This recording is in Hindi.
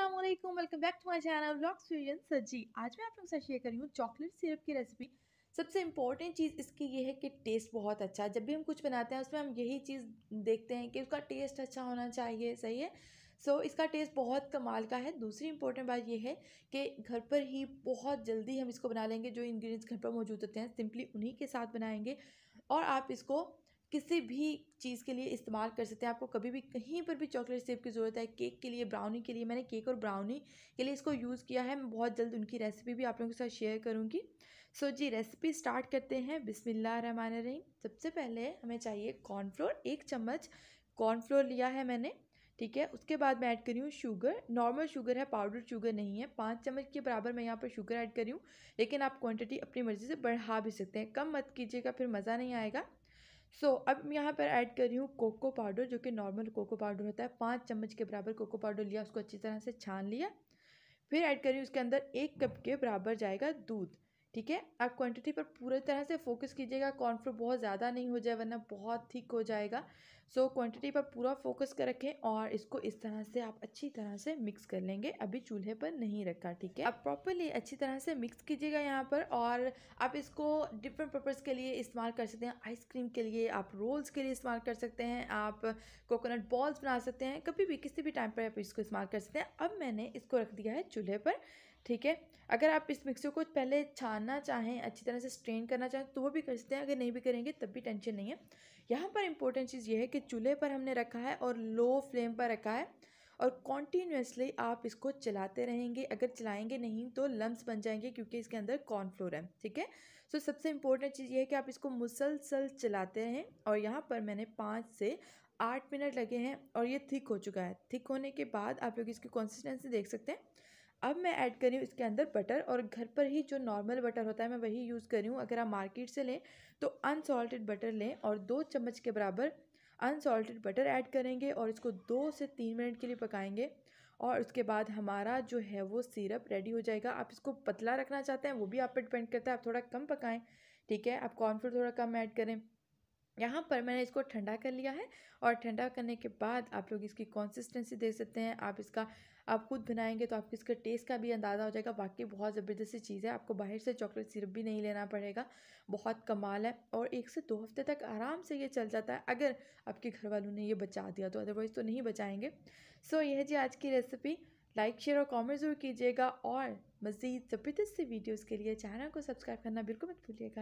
Aslam welcome back to my channel blogs fusion sir ji आज मैं आप लोगों के साथ शेयर कर रही हूँ चॉकलेट सिरप की रेसिपी सबसे इम्पॉर्टेंट चीज़ इसकी ये है कि टेस्ट बहुत अच्छा है जब भी हम कुछ बनाते हैं उसमें हम यही चीज़ देखते हैं कि उसका टेस्ट अच्छा होना चाहिए सही है सो so, इसका टेस्ट बहुत कमाल का है दूसरी इम्पोर्टेंट बात यह है कि घर पर ही बहुत जल्दी हम इसको बना लेंगे जो इंग्रीडियंट्स घर पर मौजूद होते हैं सिंपली उन्हीं के साथ बनाएंगे और आप इसको किसी भी चीज़ के लिए इस्तेमाल कर सकते हैं आपको कभी भी कहीं पर भी चॉकलेट सेब की ज़रूरत है केक के लिए ब्राउनी के लिए मैंने केक और ब्राउनी के लिए इसको यूज़ किया है मैं बहुत जल्द उनकी रेसिपी भी आप लोगों के साथ शेयर करूँगी सो जी रेसिपी स्टार्ट करते हैं बिसमिल्ल रहमान रहीम सबसे पहले हमें चाहिए कॉर्नफ्लोर एक चम्मच कॉर्नफ्लोर लिया है मैंने ठीक है उसके बाद मैं ऐड करी हूँ शुगर नॉर्मल शुगर है पाउडर शुगर नहीं है पाँच चम्मच के बराबर मैं यहाँ पर शुगर ऐड करी हूँ लेकिन आप क्वांटिटी अपनी मर्ज़ी से बढ़ा भी सकते हैं कम मत कीजिएगा फिर मज़ा नहीं आएगा सो so, अब यहाँ पर ऐड कर रही हूँ कोको पाउडर जो कि नॉर्मल कोको पाउडर होता है पाँच चम्मच के बराबर कोको पाउडर लिया उसको अच्छी तरह से छान लिया फिर ऐड करी उसके अंदर एक कप के बराबर जाएगा दूध ठीक है आप क्वांटिटी पर पूरे तरह से फोकस कीजिएगा कॉर्नफ्लोर बहुत ज़्यादा नहीं हो जाए वरना बहुत थिक हो जाएगा सो so, क्वांटिटी पर पूरा फोकस कर रखें और इसको इस तरह से आप अच्छी तरह से मिक्स कर लेंगे अभी चूल्हे पर नहीं रखा ठीक है आप प्रॉपरली अच्छी तरह से मिक्स कीजिएगा यहाँ पर और आप इसको डिफरेंट पर्पज़ के लिए इस्तेमाल कर सकते हैं आइसक्रीम के लिए आप रोल्स के लिए इस्तेमाल कर सकते हैं आप कोकोनट बॉल्स बना सकते हैं कभी भी किसी भी टाइम पर आप इसको इस्तेमाल कर सकते हैं अब मैंने इसको रख दिया है चूल्हे पर ठीक है अगर आप इस मिक्सर को पहले छानना चाहें अच्छी तरह से स्ट्रेन करना चाहें तो वो भी कर सकते हैं अगर नहीं भी करेंगे तब भी टेंशन नहीं है यहाँ पर इम्पोर्टेंट चीज़ ये है कि चूल्हे पर हमने रखा है और लो फ्लेम पर रखा है और कॉन्टीन्यूसली आप इसको चलाते रहेंगे अगर चलाएंगे नहीं तो लम्स बन जाएंगे क्योंकि इसके अंदर कॉर्नफ्लोर है ठीक है सो सबसे इम्पोर्टेंट चीज़ ये है कि आप इसको मुसलसल चलाते रहें और यहाँ पर मैंने पाँच से आठ मिनट लगे हैं और ये थिक हो चुका है थिक होने के बाद आप लोग इसकी कंसिस्टेंसी देख सकते हैं अब मैं ऐड कर रही हूँ इसके अंदर बटर और घर पर ही जो नॉर्मल बटर होता है मैं वही यूज़ कर रही हूँ अगर आप मार्केट से लें तो अनसॉल्टेड बटर लें और दो चम्मच के बराबर अनसॉल्टेड बटर ऐड करेंगे और इसको दो से तीन मिनट के लिए पकाएंगे और उसके बाद हमारा जो है वो सिरप रेडी हो जाएगा आप इसको पतला रखना चाहते हैं वो भी आप पर डिपेंड करता है आप थोड़ा कम पकाएं ठीक है आप कॉर्नफ्लोर थोड़ा कम ऐड करें यहाँ पर मैंने इसको ठंडा कर लिया है और ठंडा करने के बाद आप लोग इसकी कंसिस्टेंसी देख सकते हैं आप इसका आप खुद बनाएंगे तो आपको इसका टेस्ट का भी अंदाज़ा हो जाएगा वाकई बहुत ज़बरदस्ती चीज़ है आपको बाहर से चॉकलेट सिरप भी नहीं लेना पड़ेगा बहुत कमाल है और एक से दो हफ्ते तक आराम से ये चल जाता है अगर आपके घर वालों ने ये बचा दिया तो अदरवाइज़ तो नहीं बचाएंगे सो यह जी आज की रेसिपी लाइक शेयर और कॉमेंट ज़रूर कीजिएगा और मज़ीद ज़बरदस्त वीडियोज़ के लिए चैनल को सब्सक्राइब करना बिल्कुल मत भूलिएगा